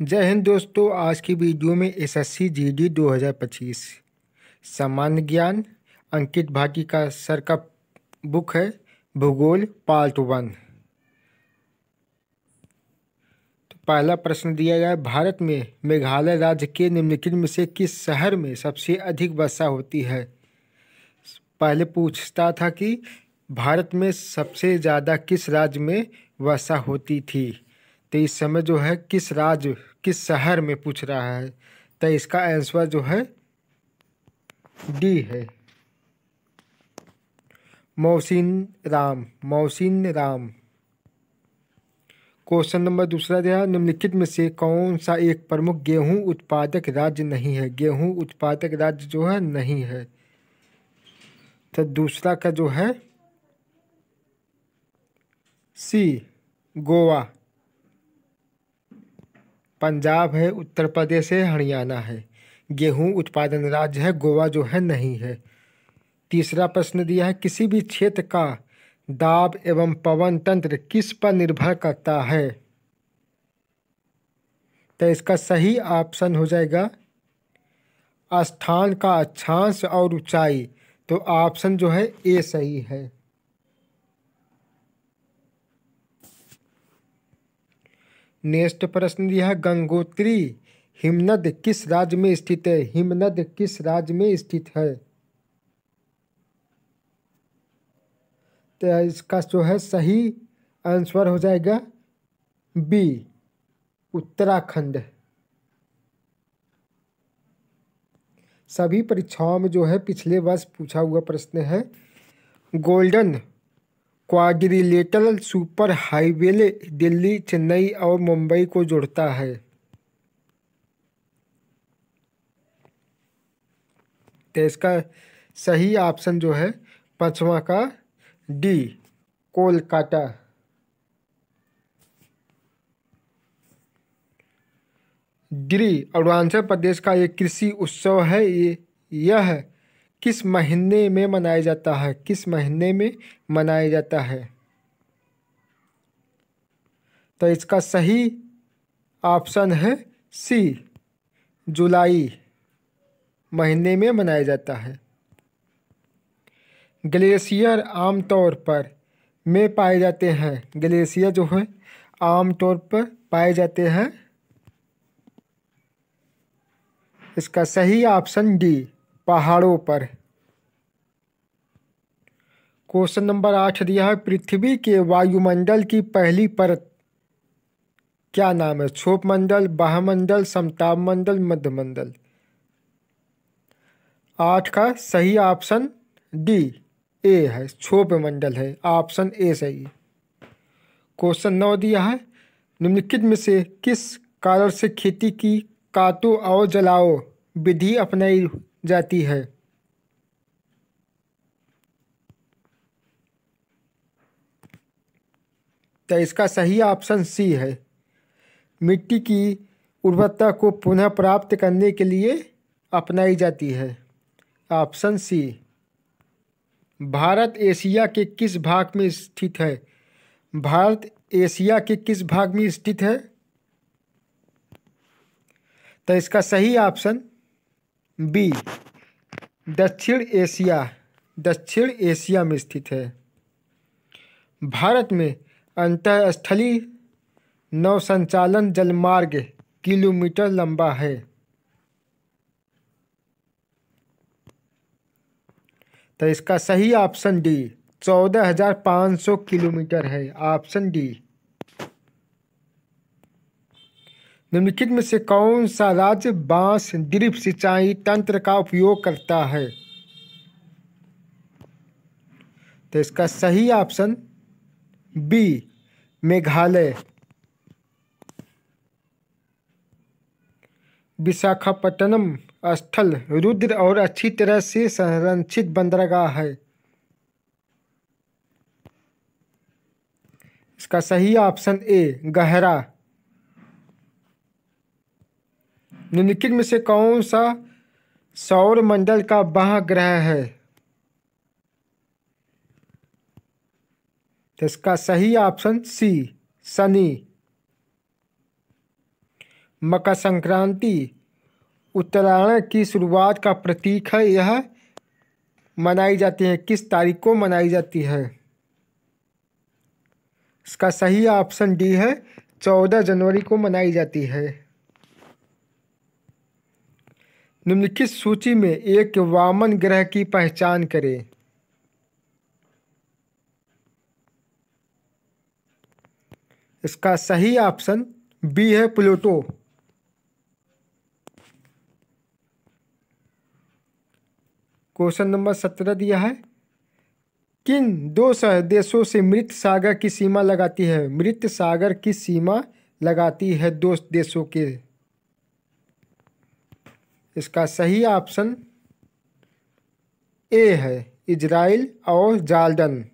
जय हिंद दोस्तों आज की वीडियो में S S C G D दो हजार पच्चीस सामान्य ज्ञान अंकित भाटी का सर का बुक है भूगोल पार्ट वन तो पहला प्रश्न दिया गया भारत में मेघालय राज्य के निम्नलिखित में से किस शहर में सबसे अधिक वर्षा होती है पहले पूछता था कि भारत में सबसे ज़्यादा किस राज्य में वर्षा होती थी तो इस समय जो है किस राज्य किस शहर में पूछ रहा है तो इसका आंसर जो है डी है Mawsynram Mawsynram question number दूसरा दिया निम्नलिखित में से कौन सा एक प्रमुख गेहूं उत्पादक राज्य नहीं है गेहूं उत्पादक राज्य जो है नहीं है तो दूसरा का जो है सी गोवा पंजाब है उत्तर प्रदेश है हरियाणा है गेहूं उत्पादन राज्य है गोवा जो है नहीं है तीसरा प्रश्न दिया है किसी भी क्षेत्र का दाब एवं पवन तंत्र किस पर निर्भर करता है तो इसका सही ऑप्शन हो जाएगा स्थान का अक्षांश और ऊंचाई तो ऑप्शन जो है ए सही है नेक्स्ट प्रश्न दिया है गंगोत्री हिमनद किस राज्य में स्थित है हिमनद किस राज्य में स्थित है तो इसका जो है सही आंसर हो जाएगा बी उत्तराखंड सभी परीक्षाओं में जो है पिछले वर्ष पूछा हुआ प्रश्न है golden quadrilateral super highway Delhi Chennai और मुंबई को जोड़ता है तो इसका सही ऑप्शन जो है पचवा का डी कोलकाता गिरी अरुणाचल प्रदेश का एक कृषि उत्सव है ये यह किस महीने में मनाया जाता है किस महीने में मनाया जाता है तो इसका सही ऑप्शन है सी जुलाई महीने में मनाया जाता है ग्लेशियर आमतौर पर में पाए जाते हैं ग्लेशियर जो है आमतौर पर पाए जाते हैं इसका सही ऑप्शन डी पहाड़ों पर क्वेश्चन नंबर आठ दिया है पृथ्वी के वायुमंडल की पहली परत क्या नाम है क्षोभ मंडल बाहमंडल समताप मंडल मध्यमंडल आठ का सही ऑप्शन डी ए है क्षोभ मंडल है ऑप्शन ए सही क्वेश्चन नौ दिया है निम्नलिखित में से किस कारण से खेती की काटो और जलाओ विधि अपनाई जाती है तो इसका सही ऑप्शन सी है मिट्टी की उर्वरता को पुनः प्राप्त करने के लिए अपनाई जाती है ऑप्शन सी भारत एशिया के किस भाग में स्थित है भारत एशिया के किस भाग में स्थित है तो इसका सही ऑप्शन बी दक्षिण एशिया दक्षिण एशिया में स्थित है भारत में अंतस्थलीय नौसंचालन जलमार्ग किलोमीटर लंबा है तो इसका सही ऑप्शन डी चौदह हज़ार पाँच सौ किलोमीटर है ऑप्शन डी निम्नलिखित में से कौन सा राज्य बांस ड्रिप सिंचाई तंत्र का उपयोग करता है तो इसका सही ऑप्शन बी मेघालय विशाखापट्टनम स्थल रुद्र और अच्छी तरह से संरक्षित बंदरगाह है इसका सही ऑप्शन ए गहरा निम्नलिखित में से कौन सा सौर मंडल का बाह ग्रह है तो इसका सही ऑप्शन सी शनि मकर संक्रांति उत्तरायण की शुरुआत का प्रतीक है यह मनाई जाती है किस तारीख को मनाई जाती है इसका सही ऑप्शन डी है चौदह जनवरी को मनाई जाती है निम्नलिखित सूची में एक वामन ग्रह की पहचान करें इसका सही ऑप्शन बी है प्लूटो क्वेश्चन नंबर सत्रह दिया है किन दो देशों से मृत सागर की सीमा लगाती है मृत सागर की सीमा लगाती है दो देशों के इसका सही ऑप्शन ए है इजराइल और जार्डन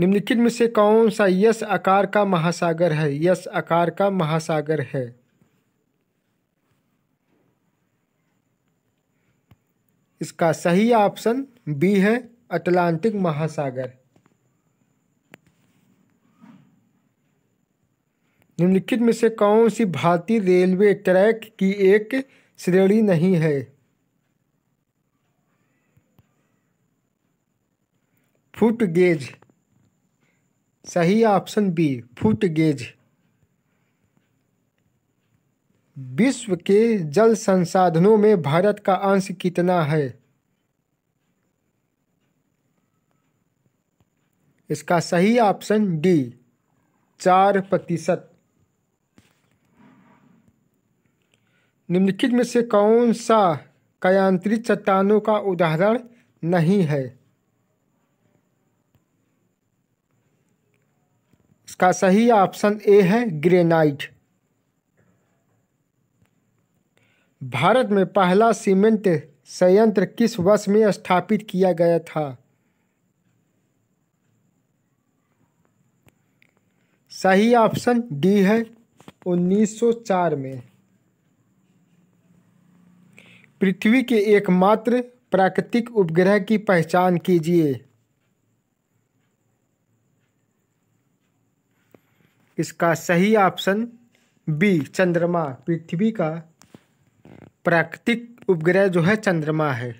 निम्नलिखित में से कौन सा यश आकार का महासागर है यश आकार का महासागर है इसका सही ऑप्शन बी है अटलांटिक महासागर निम्नलिखित में से कौन सी भारतीय रेलवे ट्रैक की एक श्रेणी नहीं है फुट गेज सही ऑप्शन बी फुट गेज विश्व के जल संसाधनों में भारत का अंश कितना है इसका सही ऑप्शन डी चार प्रतिशत निम्नलिखित में से कौन सा कयांत्रित चट्टानों का उदाहरण नहीं है इसका सही ऑप्शन ए है ग्रेनाइट भारत में पहला सीमेंट संयंत्र किस वर्ष में स्थापित किया गया था सही ऑप्शन डी है 1904 में पृथ्वी के एकमात्र प्राकृतिक उपग्रह की पहचान कीजिए इसका सही ऑप्शन बी चंद्रमा पृथ्वी का प्राकृतिक उपग्रह जो है चंद्रमा है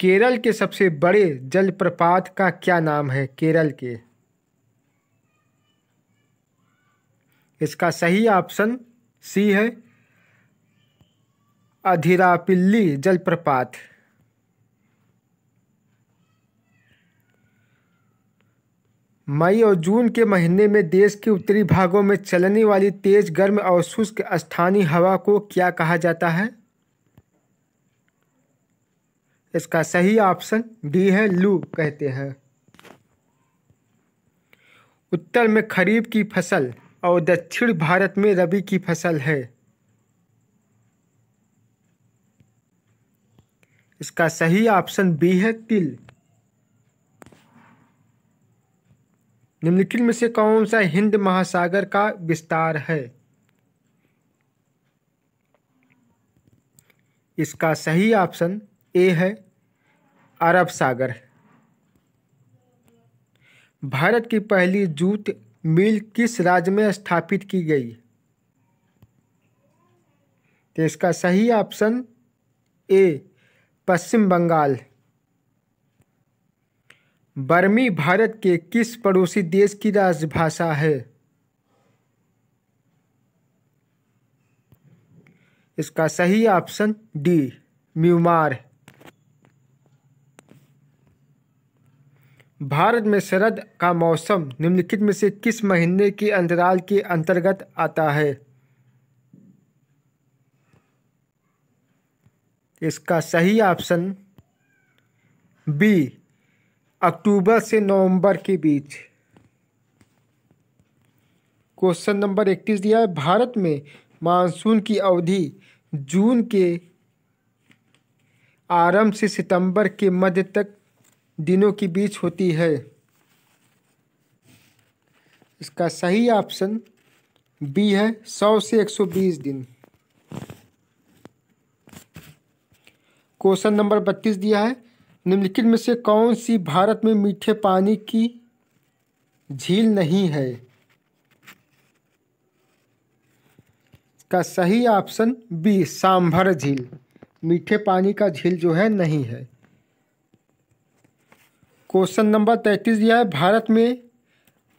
केरल के सबसे बड़े जलप्रपात का क्या नाम है केरल के इसका सही ऑप्शन सी है अधिरापिल्ली जलप्रपात मई और जून के महीने में देश के उत्तरी भागों में चलने वाली तेज गर्म और शुष्क स्थानीय हवा को क्या कहा जाता है इसका सही ऑप्शन डी है लू कहते हैं उत्तर में खरीफ की फसल और दक्षिण भारत में रबी की फसल है इसका सही ऑप्शन बी है तिल निम्नलिखित में से कौन सा हिंद महासागर का विस्तार है इसका सही ऑप्शन ए है अरब सागर भारत की पहली जूट मिल किस राज्य में स्थापित की गई तो इसका सही ऑप्शन ए पश्चिम बंगाल बर्मी भारत के किस पड़ोसी देश की राजभाषा है इसका सही ऑप्शन डी म्यूमार भारत में शरद का मौसम निम्नलिखित में से किस महीने के अंतराल के अंतर्गत आता है इसका सही ऑप्शन बी अक्टूबर से नवंबर के बीच क्वेश्चन नंबर इकतीस दिया है भारत में मानसून की अवधि जून के आरंभ से सितंबर के मध्य तक दिनों के बीच होती है इसका सही ऑप्शन बी है सौ से एक सौ बीस दिन क्वेश्चन नंबर बत्तीस दिया है निम्नलिखित में से कौन सी भारत में मीठे पानी की झील नहीं है का सही ऑप्शन बी सांभर झील मीठे पानी का झील जो है नहीं है क्वेश्चन नंबर तैतीस दिया है भारत में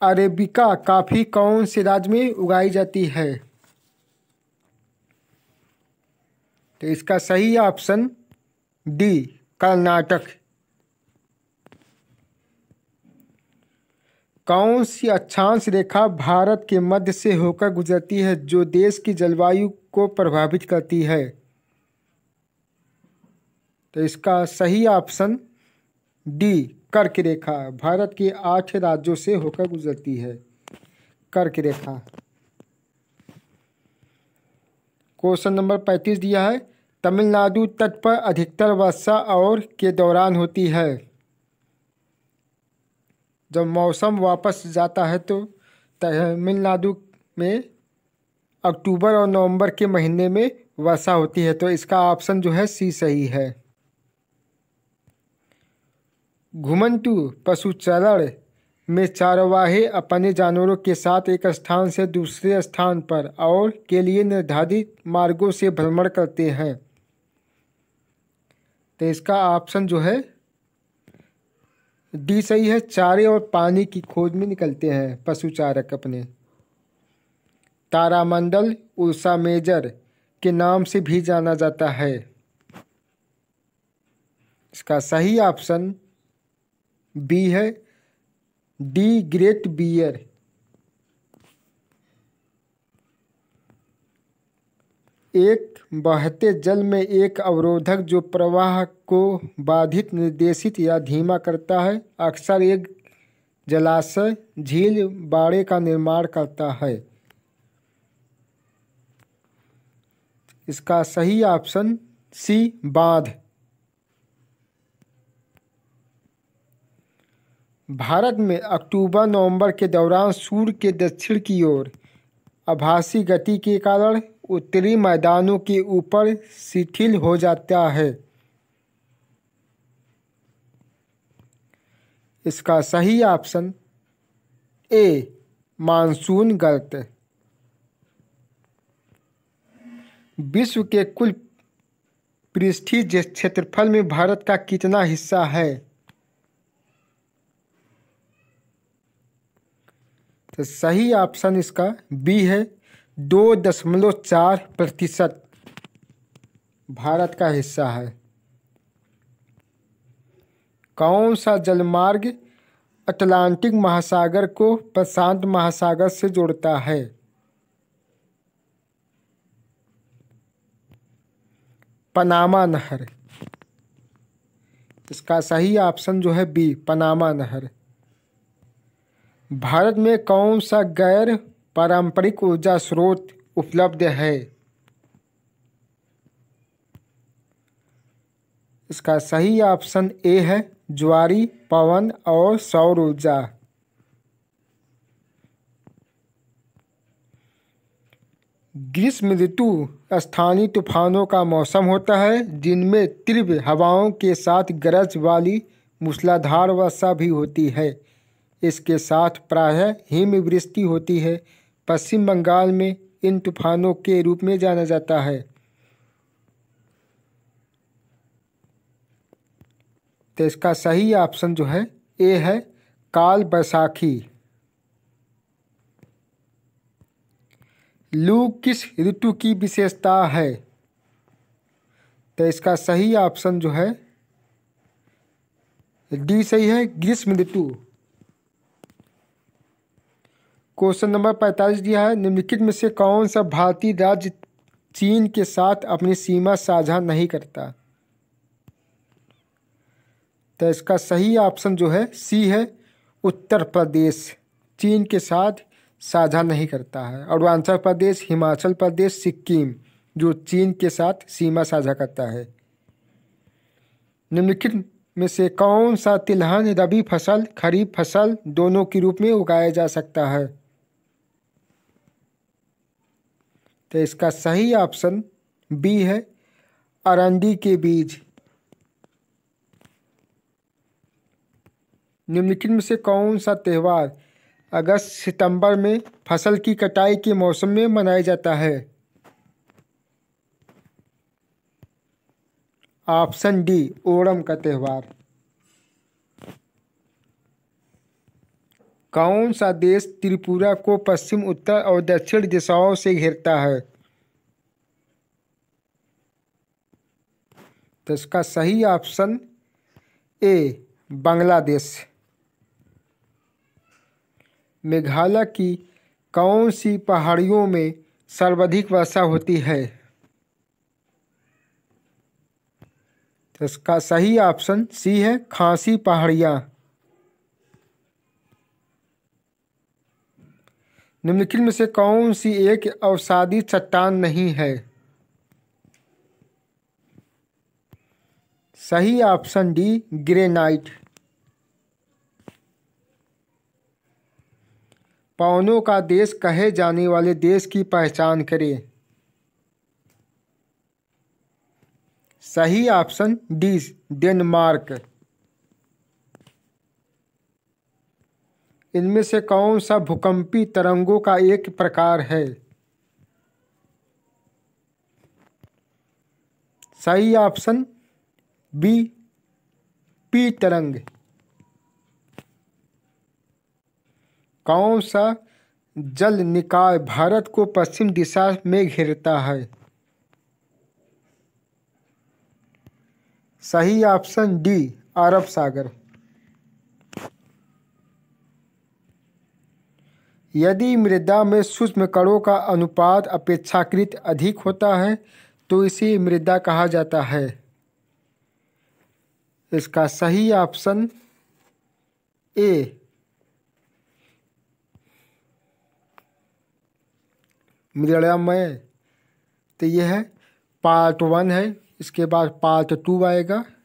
अरेबिका काफ़ी कौन से राज्य में उगाई जाती है तो इसका सही ऑप्शन डी कर्नाटक कौन सी अक्षांश रेखा भारत के मध्य से होकर गुजरती है जो देश की जलवायु को प्रभावित करती है तो इसका सही ऑप्शन डी कर्क रेखा भारत के आठ राज्यों से होकर गुजरती है कर्क रेखा क्वेश्चन नंबर पैंतीस दिया है तमिलनाडु तट पर अधिकतर वर्षा और के दौरान होती है जब मौसम वापस जाता है तो तमिलनाडु में अक्टूबर और नवंबर के महीने में वर्षा होती है तो इसका ऑप्शन जो है सी सही है घुमंतु पशु चरण में चारवाहे अपने जानवरों के साथ एक स्थान से दूसरे स्थान पर और के लिए निर्धारित मार्गों से भ्रमण करते हैं तो इसका ऑप्शन जो है डी सही है चारे और पानी की खोज में निकलते हैं पशु चारक अपने तारामंडल उषा मेजर के नाम से भी जाना जाता है इसका सही ऑप्शन बी है डी ग्रेट बियर एक बहते जल में एक अवरोधक जो प्रवाह को बाधित निर्देशित या धीमा करता है अक्सर एक जलाशय झील बाड़े का निर्माण करता है इसका सही ऑप्शन सी बांध भारत में अक्टूबर नवंबर के दौरान सूर्य के दक्षिण की ओर आभासी गति के कारण उत्तरी मैदानों के ऊपर शिथिल हो जाता है इसका सही ऑप्शन ए मानसून गलत विश्व के कुल पृष्ठीय क्षेत्रफल में भारत का कितना हिस्सा है तो सही ऑप्शन इसका बी है दो दशमलव चार प्रतिशत भारत का हिस्सा है कौन सा जलमार्ग अटलांटिक महासागर को प्रशांत महासागर से जोड़ता है पनामा नहर इसका सही ऑप्शन जो है बी पनामा नहर भारत में कौन सा गैर पारंपरिक ऊर्जा स्रोत उपलब्ध है इसका सही ऑप्शन ए है ज्वारी पवन और सौर ऊर्जा ग्रीष्म ऋतु स्थानीय तूफानों का मौसम होता है जिनमें तीव्र हवाओं के साथ गरज वाली मूसलाधार वर्षा भी होती है इसके साथ प्रायः हिमवृष्टि होती है पश्चिम बंगाल में इन तूफानों के रूप में जाना जाता है तो इसका सही ऑप्शन जो है ए है काल बैसाखी लू किस ऋतु की विशेषता है तो इसका सही ऑप्शन जो है डी सही है ग्रीष्म ऋतु क्वेश्चन नंबर पैंतालीस दिया है निम्नलिखित में से कौन सा भारतीय राज्य चीन के साथ अपनी सीमा साझा नहीं करता तो इसका सही ऑप्शन जो है सी है उत्तर प्रदेश चीन के साथ साझा नहीं करता है अरुणाचल प्रदेश हिमाचल प्रदेश सिक्किम जो चीन के साथ सीमा साझा करता है निम्नलिखित में से कौन सा तिलहन रबी फसल खरीफ फसल दोनों के रूप में उगाया जा सकता है तो इसका सही ऑप्शन बी है अरंडी के बीज निम्नलिखित में से कौन सा त्यौहार अगस्त सितंबर में फसल की कटाई के मौसम में मनाया जाता है ऑप्शन डी ओणम का त्यौहार कौन सा देश त्रिपुरा को पश्चिम उत्तर और दक्षिण दिशाओं से घेरता है तो इसका सही ऑप्शन ए बांग्लादेश मेघालय की कौन सी पहाड़ियों में सर्वाधिक वर्षा होती है तो इसका सही ऑप्शन सी है खांसी पहाड़ियाँ निम्नलिखित में से कौन सी एक अवसादी चट्टान नहीं है सही ऑप्शन डी ग्रेनाइट पवनों का देश कहे जाने वाले देश की पहचान करें सही ऑप्शन डी डेनमार्क इनमें से कौन सा भूकंपी तरंगों का एक प्रकार है सही ऑप्शन बी पी तरंग कौन सा जल निकाय भारत को पश्चिम दिशा में घेरता है सही ऑप्शन डी अरब सागर यदि मृदा में सूक्ष्म कणों का अनुपात अपेक्षाकृत अधिक होता है तो इसे मृदा कहा जाता है इसका सही ऑप्शन ए मृदा तो यह है पार्ट वन है इसके बाद पार्ट टू आएगा